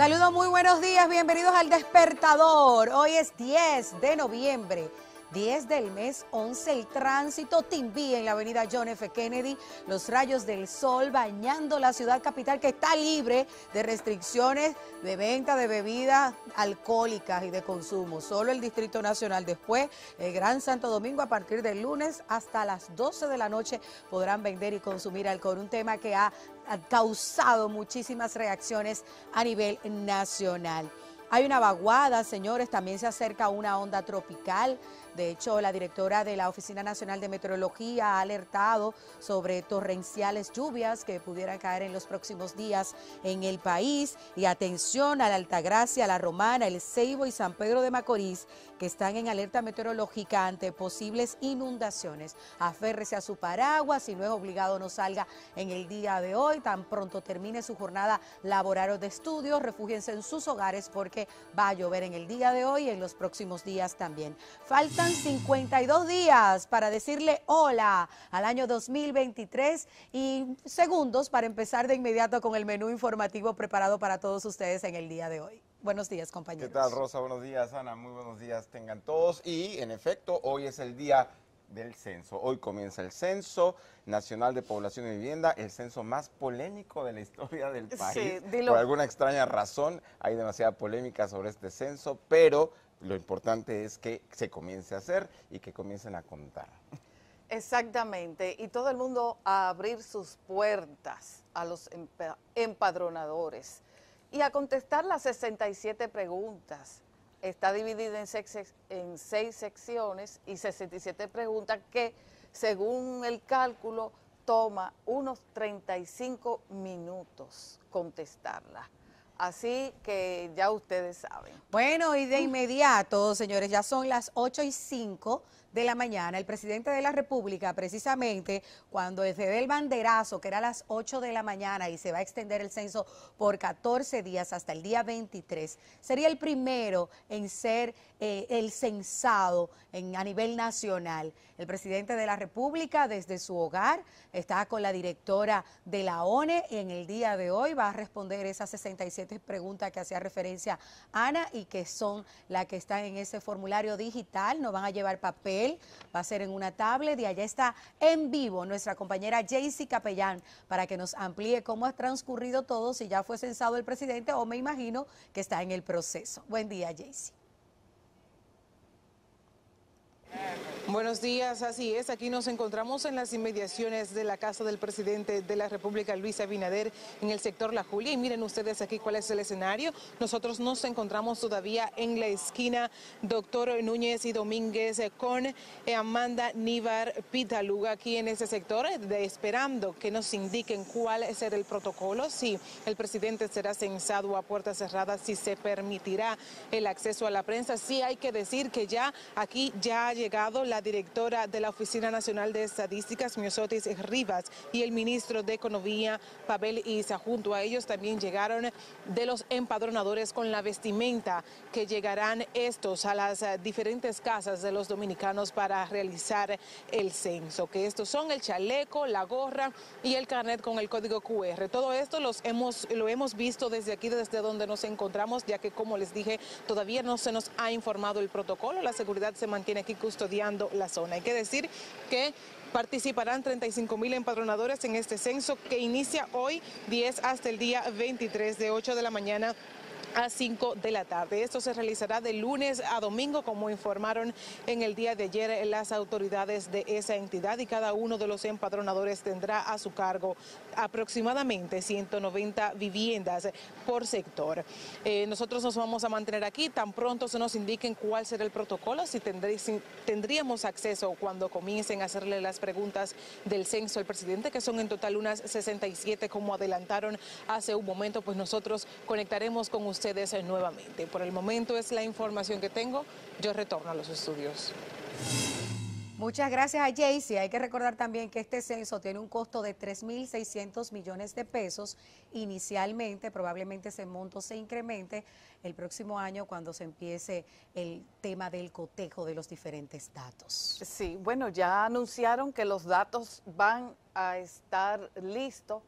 Saludos, muy buenos días, bienvenidos al despertador. Hoy es 10 de noviembre 10 del mes 11, el tránsito Timbí en la avenida John F. Kennedy, los rayos del sol bañando la ciudad capital que está libre de restricciones de venta de bebidas alcohólicas y de consumo. Solo el Distrito Nacional después, el Gran Santo Domingo a partir del lunes hasta las 12 de la noche podrán vender y consumir alcohol, un tema que ha causado muchísimas reacciones a nivel nacional. Hay una vaguada, señores, también se acerca una onda tropical de hecho, la directora de la Oficina Nacional de Meteorología ha alertado sobre torrenciales lluvias que pudieran caer en los próximos días en el país. Y atención a la Altagracia, la Romana, el Ceibo y San Pedro de Macorís, que están en alerta meteorológica ante posibles inundaciones. Aférrese a su paraguas, si no es obligado no salga en el día de hoy, tan pronto termine su jornada laboral o de estudio, refúgiense en sus hogares porque va a llover en el día de hoy y en los próximos días también. Falta 52 días para decirle hola al año 2023 y segundos para empezar de inmediato con el menú informativo preparado para todos ustedes en el día de hoy. Buenos días, compañeros. ¿Qué tal, Rosa? Buenos días, Ana. Muy buenos días tengan todos. Y, en efecto, hoy es el día del censo. Hoy comienza el Censo Nacional de Población y Vivienda, el censo más polémico de la historia del país. Por alguna extraña razón hay demasiada polémica sobre este censo, pero lo importante es que se comience a hacer y que comiencen a contar. Exactamente, y todo el mundo a abrir sus puertas a los empadronadores y a contestar las 67 preguntas. Está dividida en seis, en seis secciones y 67 preguntas que, según el cálculo, toma unos 35 minutos contestarlas. Así que ya ustedes saben. Bueno, y de inmediato, señores, ya son las 8 y 5 de la mañana, el presidente de la República, precisamente cuando se dé el banderazo, que era a las 8 de la mañana y se va a extender el censo por 14 días hasta el día 23, sería el primero en ser eh, el censado en, a nivel nacional. El presidente de la República desde su hogar está con la directora de la ONE y en el día de hoy va a responder esas 67 preguntas que hacía referencia Ana y que son las que están en ese formulario digital, no van a llevar papel él va a ser en una tablet y allá está en vivo nuestra compañera Jaycee Capellán para que nos amplíe cómo ha transcurrido todo, si ya fue censado el presidente o me imagino que está en el proceso. Buen día, Jaycee. Buenos días, así es. Aquí nos encontramos en las inmediaciones de la casa del presidente de la República, Luis Abinader, en el sector La Julia. Y miren ustedes aquí cuál es el escenario. Nosotros nos encontramos todavía en la esquina Doctor Núñez y Domínguez eh, con eh, Amanda Nívar Pitaluga aquí en ese sector, eh, de, esperando que nos indiquen cuál será el protocolo, si el presidente será censado a puertas cerradas, si se permitirá el acceso a la prensa. Sí hay que decir que ya aquí ya ha llegado la directora de la Oficina Nacional de Estadísticas, Miosotis Rivas, y el ministro de Economía, Pavel Isa. Junto a ellos también llegaron de los empadronadores con la vestimenta que llegarán estos a las diferentes casas de los dominicanos para realizar el censo, que estos son el chaleco, la gorra y el carnet con el código QR. Todo esto los hemos, lo hemos visto desde aquí, desde donde nos encontramos, ya que como les dije, todavía no se nos ha informado el protocolo. La seguridad se mantiene aquí custodiando la zona. Hay que decir que Participarán 35 mil empadronadores en este censo que inicia hoy 10 hasta el día 23 de 8 de la mañana a 5 de la tarde. Esto se realizará de lunes a domingo, como informaron en el día de ayer las autoridades de esa entidad y cada uno de los empadronadores tendrá a su cargo aproximadamente 190 viviendas por sector. Eh, nosotros nos vamos a mantener aquí, tan pronto se nos indiquen cuál será el protocolo, si, tendríamos acceso cuando comiencen a hacerle las preguntas del censo al presidente, que son en total unas 67, como adelantaron hace un momento, pues nosotros conectaremos con usted ustedes nuevamente. Por el momento es la información que tengo. Yo retorno a los estudios. Muchas gracias a Jaycee. Hay que recordar también que este censo tiene un costo de 3.600 millones de pesos inicialmente. Probablemente ese monto se incremente el próximo año cuando se empiece el tema del cotejo de los diferentes datos. Sí, bueno, ya anunciaron que los datos van a estar listos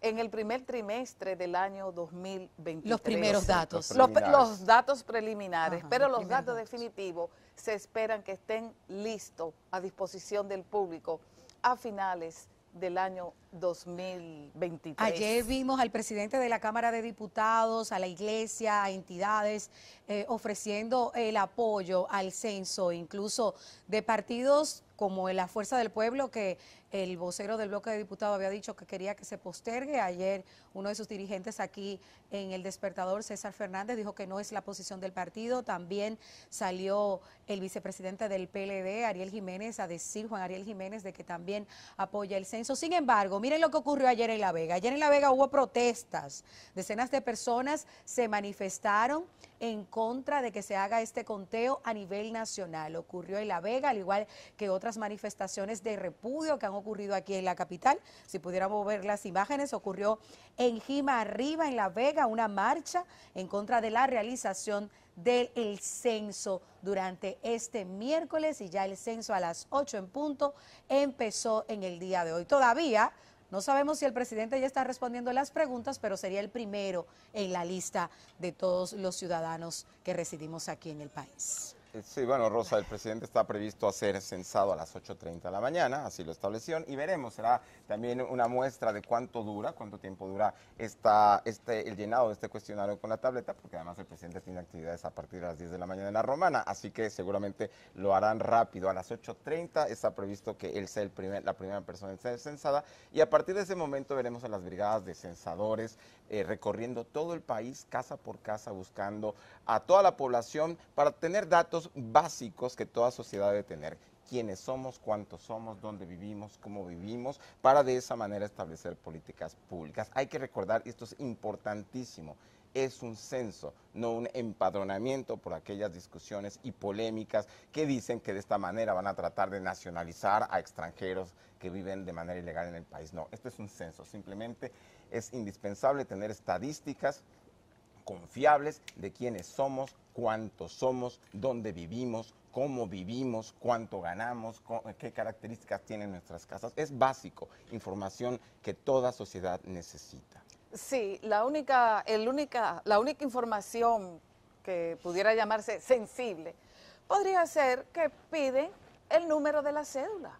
en el primer trimestre del año 2023. Los primeros datos. Los, datos preliminares, pero los, datos definitivos se esperan que estén listos a disposición del público a finales del año 2023. Ayer vimos al presidente de la Cámara de Diputados, a la Iglesia, a entidades eh, ofreciendo el apoyo al censo, incluso de partidos como la Fuerza del Pueblo, que el vocero del bloque de diputados había dicho que quería que se postergue. Ayer uno de sus dirigentes aquí en El Despertador, César Fernández, dijo que no es la posición del partido. También salió el vicepresidente del PLD, Ariel Jiménez, a decir, Juan Ariel Jiménez, de que también apoya el censo. Sin embargo, Miren lo que ocurrió ayer en La Vega. Ayer en La Vega hubo protestas. Decenas de personas se manifestaron en contra de que se haga este conteo a nivel nacional. Ocurrió en La Vega, al igual que otras manifestaciones de repudio que han ocurrido aquí en la capital. Si pudiéramos ver las imágenes, ocurrió en Jima Arriba, en La Vega, una marcha en contra de la realización del censo durante este miércoles y ya el censo a las 8 en punto empezó en el día de hoy. Todavía no sabemos si el presidente ya está respondiendo las preguntas, pero sería el primero en la lista de todos los ciudadanos que residimos aquí en el país. Sí, bueno, Rosa, el presidente está previsto ser censado a las 8.30 de la mañana, así lo establecieron, y veremos, será también una muestra de cuánto dura, cuánto tiempo dura esta, este, el llenado de este cuestionario con la tableta, porque además el presidente tiene actividades a partir de las 10 de la mañana en la Romana, así que seguramente lo harán rápido. A las 8.30 está previsto que él sea la primera persona en ser censada, y a partir de ese momento veremos a las brigadas de censadores eh, recorriendo todo el país, casa por casa, buscando a toda la población para tener datos básicos que toda sociedad debe tener quiénes somos, cuántos somos, dónde vivimos, cómo vivimos, para de esa manera establecer políticas públicas. Hay que recordar, esto es importantísimo, es un censo, no un empadronamiento por aquellas discusiones y polémicas que dicen que de esta manera van a tratar de nacionalizar a extranjeros que viven de manera ilegal en el país. No, esto es un censo, simplemente es indispensable tener estadísticas confiables de quiénes somos, cuántos somos, dónde vivimos, cómo vivimos, cuánto ganamos, qué características tienen nuestras casas. Es básico, información que toda sociedad necesita. Sí, la única, el única, la única información que pudiera llamarse sensible podría ser que piden el número de la cédula,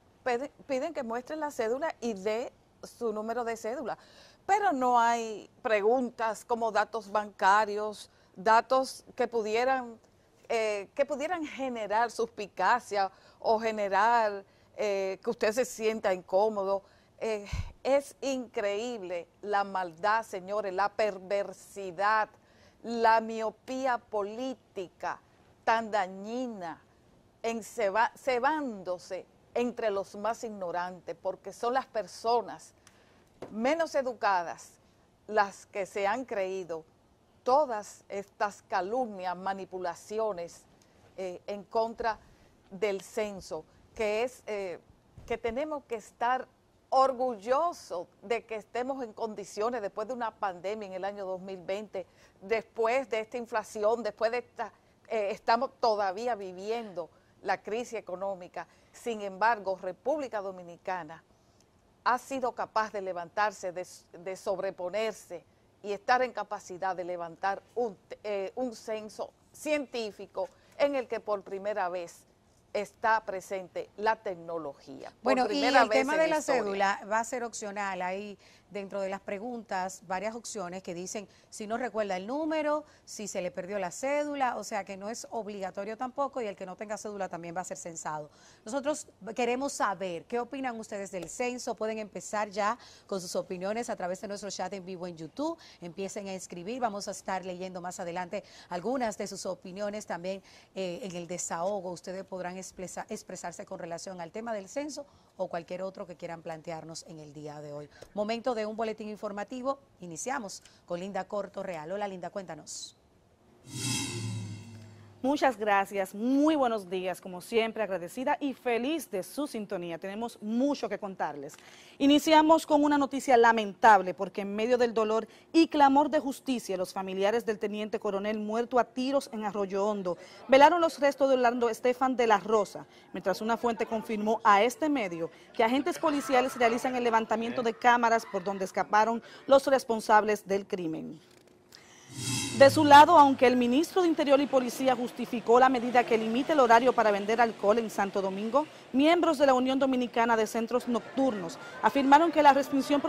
piden, que muestren la cédula y de su número de cédula pero no hay preguntas como datos bancarios, datos que pudieran, eh, que pudieran generar suspicacia o generar eh, que usted se sienta incómodo. Eh, es increíble la maldad, señores, la perversidad, la miopía política tan dañina, en cebándose entre los más ignorantes, porque son las personas menos educadas, las que se han creído todas estas calumnias, manipulaciones eh, en contra del censo, que es eh, que tenemos que estar orgullosos de que estemos en condiciones después de una pandemia en el año 2020, después de esta inflación, después de esta, eh, estamos todavía viviendo la crisis económica. Sin embargo, República Dominicana ha sido capaz de levantarse, de, sobreponerse y estar en capacidad de levantar eh, un, censo científico en el que por primera vez está presente la tecnología. Bueno, y el tema de la cédula va a ser opcional. Ahí dentro de las preguntas varias opciones que dicen si no recuerda el número, si se le perdió la cédula, o sea que no es obligatorio tampoco y el que no tenga cédula también va a ser censado. Nosotros queremos saber qué opinan ustedes del censo, pueden empezar ya con sus opiniones a través de nuestro chat en vivo en YouTube, empiecen a escribir, vamos a estar leyendo más adelante algunas de sus opiniones también eh, en el desahogo, ustedes podrán expresarse con relación al tema del censo o cualquier otro que quieran plantearnos en el día de hoy. Momento de un boletín informativo. Iniciamos con Linda Corto Real. Hola Linda, cuéntanos. Muchas gracias, muy buenos días, como siempre agradecida y feliz de su sintonía. Tenemos mucho que contarles. Iniciamos con una noticia lamentable porque en medio del dolor y clamor de justicia, los familiares del teniente coronel muerto a tiros en Arroyo Hondo velaron los restos de Orlando Estefan de la Rosa, mientras una fuente confirmó a este medio que agentes policiales realizan el levantamiento de cámaras por donde escaparon los responsables del crimen. De su lado, aunque el ministro de Interior y Policía justificó la medida que limita el horario para vender alcohol en Santo Domingo, miembros de la Unión Dominicana de Centros Nocturnos afirmaron que la restricción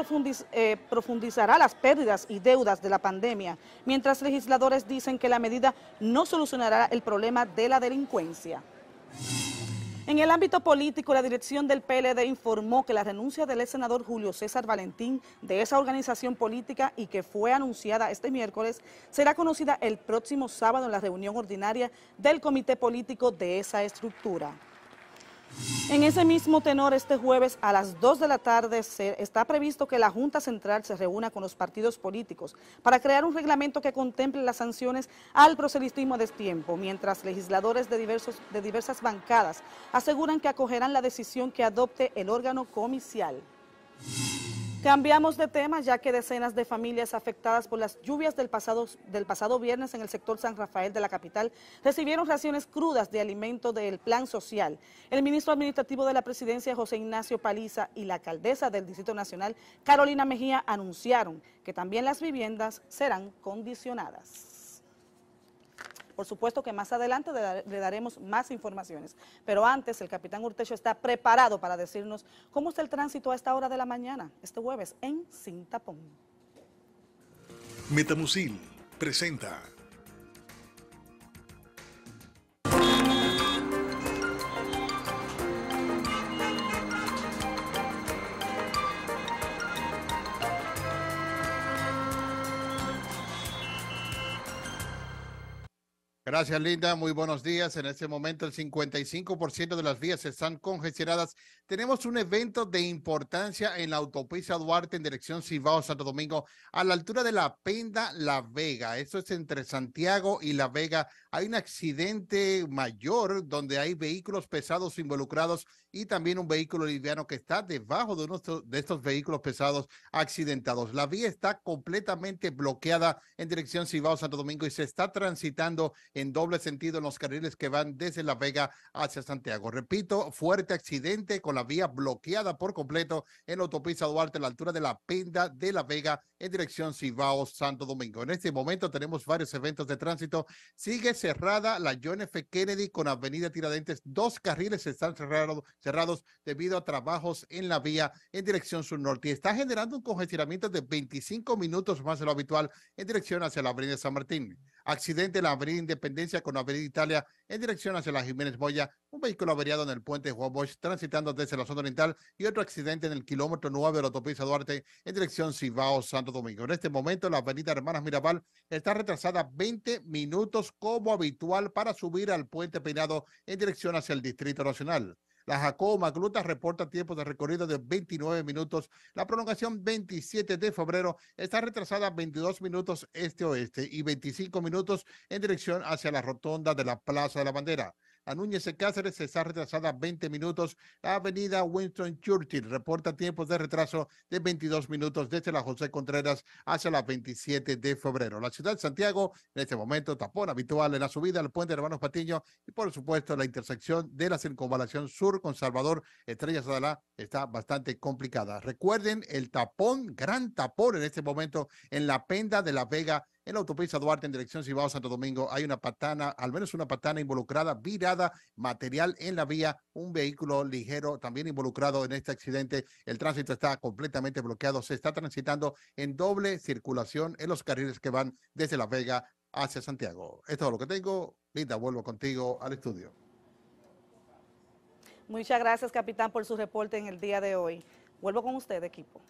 eh, profundizará las pérdidas y deudas de la pandemia, mientras legisladores dicen que la medida no solucionará el problema de la delincuencia. En el ámbito político, la dirección del PLD informó que la renuncia del ex senador Julio César Valentín de esa organización política y que fue anunciada este miércoles será conocida el próximo sábado en la reunión ordinaria del comité político de esa estructura. En ese mismo tenor, este jueves a las 2 de la tarde está previsto que la Junta Central se reúna con los partidos políticos para crear un reglamento que contemple las sanciones al proselitismo a destiempo, mientras legisladores de, diversos, de diversas bancadas aseguran que acogerán la decisión que adopte el órgano comicial. Cambiamos de tema ya que decenas de familias afectadas por las lluvias del pasado, viernes en el sector San Rafael de la capital recibieron raciones crudas de alimento del plan social. El ministro administrativo de la presidencia José Ignacio Paliza y la alcaldesa del Distrito Nacional Carolina Mejía anunciaron que también las viviendas serán condicionadas. Por supuesto que más adelante le daremos más informaciones, pero antes el capitán Urtecho está preparado para decirnos cómo está el tránsito a esta hora de la mañana, este jueves, en Sin Tapón. presenta Gracias, Linda. Muy buenos días. En este momento, el 55% de las vías están congestionadas. Tenemos un evento de importancia en la autopista Duarte en dirección Cibao, Santo Domingo, a la altura de la Penda La Vega. Esto es entre Santiago y La Vega. Hay un accidente mayor donde hay vehículos pesados involucrados y también un vehículo liviano que está debajo de uno de estos vehículos pesados accidentados. La vía está completamente bloqueada en dirección Cibao, Santo Domingo y se está transitando en doble sentido en los carriles que van desde La Vega hacia Santiago. Repito, fuerte accidente con la vía bloqueada por completo en la autopista Duarte a la altura de la Penda de La Vega en dirección Cibao Santo Domingo. En este momento tenemos varios eventos de tránsito. Sigue cerrada la John F. Kennedy con Avenida Tiradentes. Dos carriles están cerrados debido a trabajos en la vía en dirección sur norte y está generando un congestionamiento de 25 minutos más de lo habitual en dirección hacia la Avenida San Martín. Accidente en la Avenida Independencia con la Avenida Italia en dirección hacia la Jiménez Moya, Un vehículo averiado en el puente Bosch transitando desde la zona oriental y otro accidente en el kilómetro 9 de la autopista Duarte en dirección Cibao, Santo Domingo. En este momento la Avenida Hermanas Mirabal está retrasada 20 minutos como habitual para subir al puente Peinado en dirección hacia el Distrito Nacional. La Jacobo Magluta reporta tiempos de recorrido de 29 minutos. La prolongación 27 de febrero está retrasada 22 minutos este-oeste y 25 minutos en dirección hacia la rotonda de la Plaza de la Bandera a Núñez de Cáceres está retrasada 20 minutos. La avenida Winston Churchill reporta tiempos de retraso de 22 minutos desde la José Contreras hacia la 27 de febrero. La ciudad de Santiago, en este momento, tapón habitual en la subida al puente de Hermanos Patiño y, por supuesto, la intersección de la circunvalación sur con Salvador Estrella Sadalá está bastante complicada. Recuerden el tapón, gran tapón en este momento en la penda de la Vega en la autopista Duarte en dirección Cibao Santo Domingo hay una patana, al menos una patana involucrada, virada, material en la vía, un vehículo ligero también involucrado en este accidente. El tránsito está completamente bloqueado, se está transitando en doble circulación en los carriles que van desde La Vega hacia Santiago. Esto es lo que tengo. Linda, vuelvo contigo al estudio. Muchas gracias, capitán, por su reporte en el día de hoy. Vuelvo con usted, equipo.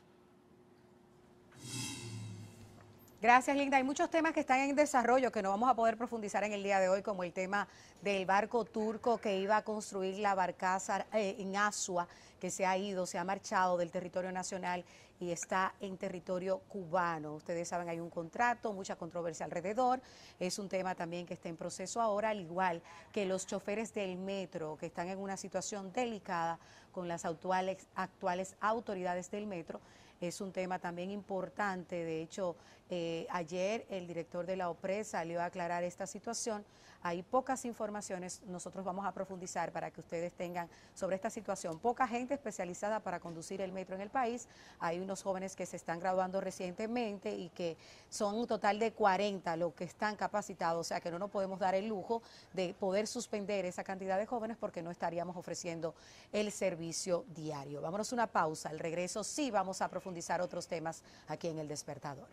Gracias, Linda. Hay muchos temas que están en desarrollo que no vamos a poder profundizar en el día de hoy, como el tema del barco turco que iba a construir la barcaza eh, en Asua, que se ha ido, se ha marchado del territorio nacional y está en territorio cubano. Ustedes saben, hay un contrato, mucha controversia alrededor. Es un tema también que está en proceso ahora, al igual que los choferes del metro, que están en una situación delicada con las actuales, actuales autoridades del metro es un tema también importante. De hecho, eh, ayer el director de la le salió a aclarar esta situación. Hay pocas informaciones, nosotros vamos a profundizar para que ustedes tengan sobre esta situación. Poca gente especializada para conducir el metro en el país. Hay unos jóvenes que se están graduando recientemente y que son un total de 40 los que están capacitados, o sea que no nos podemos dar el lujo de poder suspender esa cantidad de jóvenes porque no estaríamos ofreciendo el servicio diario. Vámonos una pausa, al regreso sí vamos a profundizar profundizar otros temas aquí en El Despertador.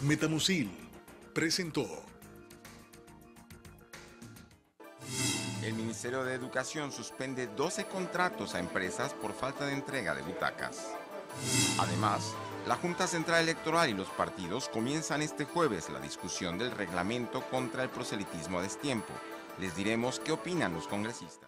Metamucil presentó. El Ministerio de Educación suspende 12 contratos a empresas por falta de entrega de butacas. Además, la Junta Central Electoral y los partidos comienzan este jueves la discusión del reglamento contra el proselitismo a destiempo. Les diremos qué opinan los congresistas.